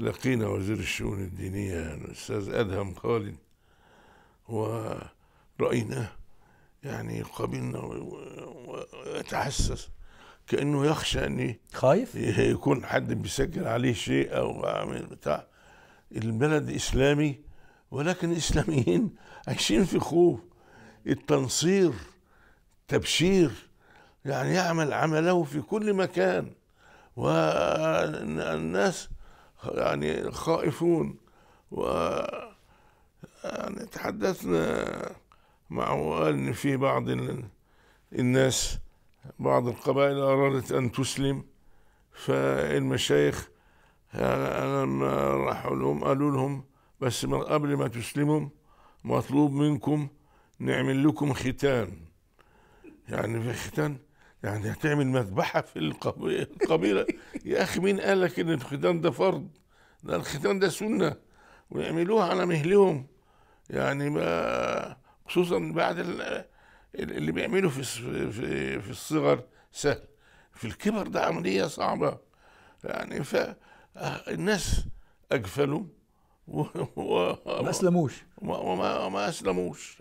لقينا وزير الشؤون الدينية الأستاذ أدهم خالد ورأيناه يعني قابلنا ويتحسس كأنه يخشى أن خايف يكون حد بيسجل عليه شيء أو عامل بتاع البلد إسلامي ولكن الإسلاميين عايشين في خوف التنصير تبشير يعني يعمل عمله في كل مكان والناس يعني خائفون و يعني تحدثنا معه وقال ان في بعض الناس بعض القبائل ارادت ان تسلم فالمشايخ لما راحوا لهم قالوا لهم بس من قبل ما تسلموا مطلوب منكم نعمل لكم ختان يعني في ختان يعني هتعمل مذبحه في القبيله يا اخي مين قال لك ان الختان ده فرض ده الختان ده سنه ويعملوها على مهلهم يعني ما خصوصا بعد اللي بيعمله في في في الصغر سهل في الكبر ده عمليه صعبه يعني فالناس اجفلوا و... ما اسلموش وما, وما, وما اسلموش